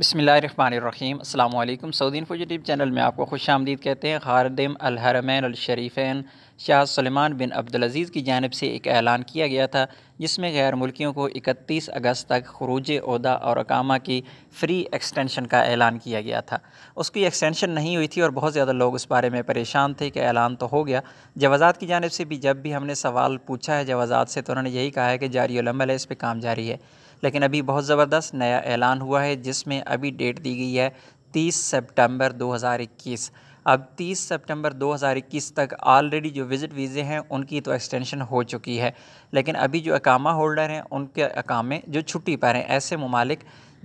बसमीम् अल्लाम info YouTube channel में आपको खुश आमदीद कहते हैं खारदम अलहरमैनशरीफ़ैन शाह सलमान बिन अब्दुलज़ीज़ की जानब से एक ऐलान किया गया था जिसमें गैर मुल्कियों को 31 अगस्त तक खरूज अहदा और अकामा की फ़्री एक्सटेंशन का ऐलान किया गया था उसकी एक्सटेंशन नहीं हुई थी और बहुत ज़्यादा लोग उस बारे में परेशान थे कि ऐलान तो हो गया जवाजात की जानब से भी जब भी हमने सवाल पूछा है जवाजात से तो उन्होंने यही कहा है कि जारी लम्बल है इस पर काम जारी है लेकिन अभी बहुत ज़बरदस्त नया ऐलान हुआ है जिसमें अभी डेट दी गई है 30 सितंबर 2021 अब 30 सितंबर 2021 तक ऑलरेडी जो विज़िट वीज़े हैं उनकी तो एक्सटेंशन हो चुकी है लेकिन अभी जो अकामा होल्डर हैं उनके अकामे जो छुट्टी पर हैं ऐसे ममालिक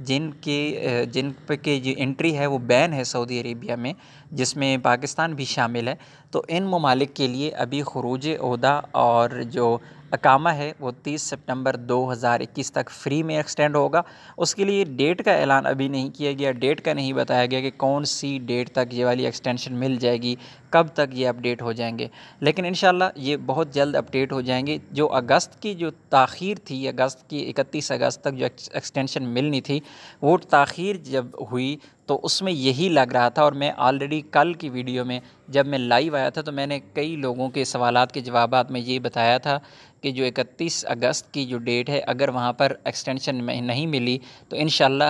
जिनके जिन पर के जो इंट्री है वो बैन है सऊदी अरेबिया में जिसमें पाकिस्तान भी शामिल है तो इन ममालिक के लिए अभी खरूज उहदा और जो अकामा है वो 30 सितंबर 2021 तक फ्री में एक्सटेंड होगा उसके लिए डेट का ऐलान अभी नहीं किया गया डेट का नहीं बताया गया कि कौन सी डेट तक ये वाली एक्सटेंशन मिल जाएगी कब तक ये अपडेट हो जाएंगे लेकिन इन ये बहुत जल्द अपडेट हो जाएंगे जो अगस्त की जो तखीर थी अगस्त की इकतीस अगस्त तक जो एक्सटेंशन मिलनी थी वो तखीर जब हुई तो उसमें यही लग रहा था और मैं ऑलरेडी कल की वीडियो में जब मैं लाइव आया था तो मैंने कई लोगों के सवाल के जवाब में ये बताया था कि जो 31 अगस्त की जो डेट है अगर वहाँ पर एक्सटेंशन नहीं मिली तो इन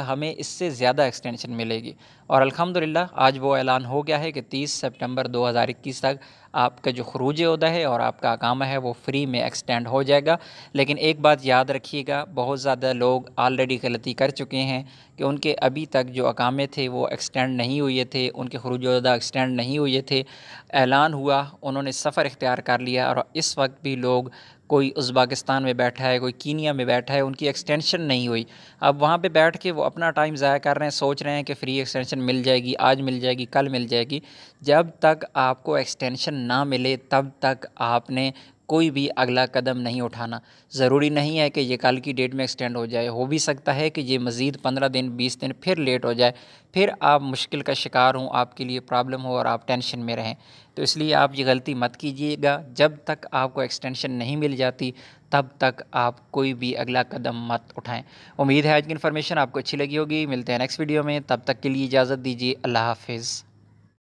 हमें इससे ज़्यादा एक्सटेंशन मिलेगी और अलहमदिल्ला आज वो ऐलान हो गया है कि 30 सितंबर 2021 तक आपका जो खरूज उदा है और आपका अकामा है वो फ्री में एक्सटेंड हो जाएगा लेकिन एक बात याद रखिएगा बहुत ज़्यादा लोग ऑलरेडी गलती कर चुके हैं कि उनके अभी तक जो अकामे थे वो एक्सटेंड नहीं हुए थे उनके खरूज उदा एक्सटेंड नहीं हुए थे ऐलान हुआ उन्होंने सफ़र इख्तियार कर लिया और इस वक्त भी लोग कोई उज़्बाकिस्तान में बैठा है कोई कीनिया में बैठा है उनकी एक्सटेंशन नहीं हुई अब वहाँ पे बैठ के वो अपना टाइम ज़ाया कर रहे हैं सोच रहे हैं कि फ्री एक्सटेंशन मिल जाएगी आज मिल जाएगी कल मिल जाएगी जब तक आपको एक्सटेंशन ना मिले तब तक आपने कोई भी अगला कदम नहीं उठाना ज़रूरी नहीं है कि ये कल की डेट में एक्सटेंड हो जाए हो भी सकता है कि ये मज़ीद पंद्रह दिन बीस दिन फिर लेट हो जाए फिर आप मुश्किल का शिकार हों आपके लिए प्रॉब्लम हो और आप टेंशन में रहें तो इसलिए आप ये गलती मत कीजिएगा जब तक आपको एक्सटेंशन नहीं मिल जाती तब तक आप कोई भी अगला कदम मत उठाएँ उम्मीद है आज की इन्फॉर्मेशन आपको अच्छी लगी होगी मिलते हैं नेक्स्ट वीडियो में तब तक के लिए इजाज़त दीजिए अल्लाह हाफिज़